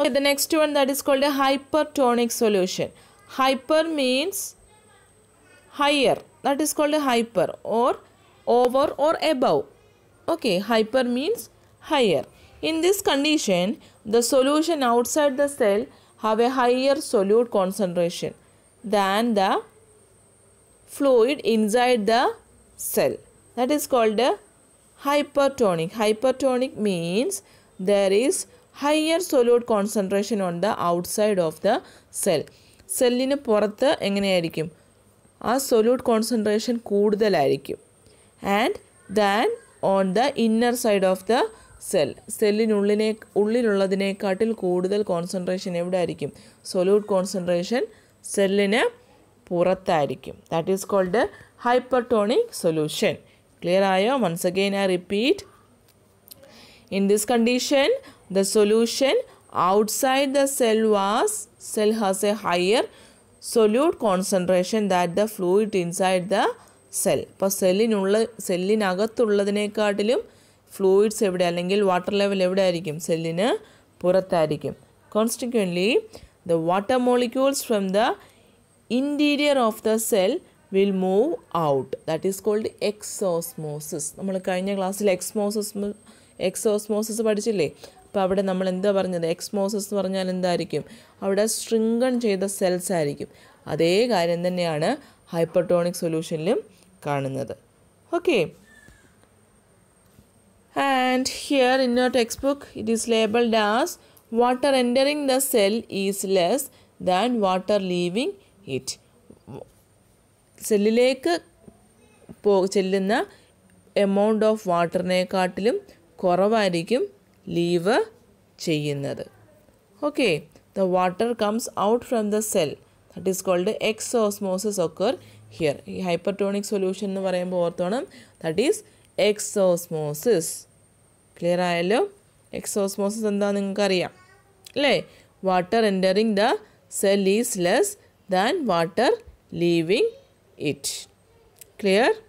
Okay, the next one that is called a hypertonic solution. Hyper means higher. That is called a hyper or over or above. Okay, hyper means higher. In this condition, the solution outside the cell have a higher solute concentration than the fluid inside the cell. That is called a hypertonic. Hypertonic means there is higher solute concentration on the outside of the cell സെല്ലിന് പുറത്ത് എങ്ങനെയായിരിക്കും ആ solute concentration കൂടുതലായിരിക്കും and than on the inner side of the cell സെല്ലിനുള്ളിനെ ഉള്ളിലുള്ളതിനേക്കാട്ടിൽ കൂടുതൽ concentration എവിടെ ആയിരിക്കും സൊല്യൂട്ട് കോൺസെൻട്രേഷൻ സെല്ലിന് പുറത്തായിരിക്കും that is called tonic solution clear ആയോ once again I repeat in this condition The solution outside the cell was cell has a higher solute concentration that the fluid inside the cell ഇപ്പോൾ സെല്ലിനുള്ള സെല്ലിനകത്തുള്ളതിനേക്കാട്ടിലും fluids എവിടെ അല്ലെങ്കിൽ water level എവിടെ ആയിരിക്കും സെല്ലിന് പുറത്തായിരിക്കും consequently the water molecules from the interior of the cell will move out that is called exosmosis നമ്മൾ കഴിഞ്ഞ ക്ലാസ്സിൽ എക്സ്മോസിസ് എക്സോസ്മോസസ് പഠിച്ചില്ലേ അപ്പോൾ അവിടെ നമ്മൾ എന്താ പറഞ്ഞത് എക്സ്മോസസ് എന്ന് പറഞ്ഞാൽ എന്തായിരിക്കും അവിടെ ശൃംഗൺ ചെയ്ത സെൽസ് ആയിരിക്കും അതേ കാര്യം തന്നെയാണ് ഹൈപ്പർടോണിക് സൊല്യൂഷനിലും കാണുന്നത് okay and here in your text book it is labelled as water entering the cell is less than water leaving it സെല്ലിലേക്ക് പോ ചെല്ലുന്ന എമൗണ്ട് ഓഫ് വാട്ടറിനെക്കാട്ടിലും കുറവായിരിക്കും ലീവ് ചെയ്യുന്നത് okay the water comes out from the cell that is called exosmosis occur here ഈ hypertonic solution എന്ന് പറയുമ്പോൾ ഓർത്തോണം that is exosmosis clear ആയല്ലോ എക്സ് ഓസ്മോസിസ് എന്താ നിങ്ങൾക്കറിയാം അല്ലേ water entering the cell is less than water leaving it clear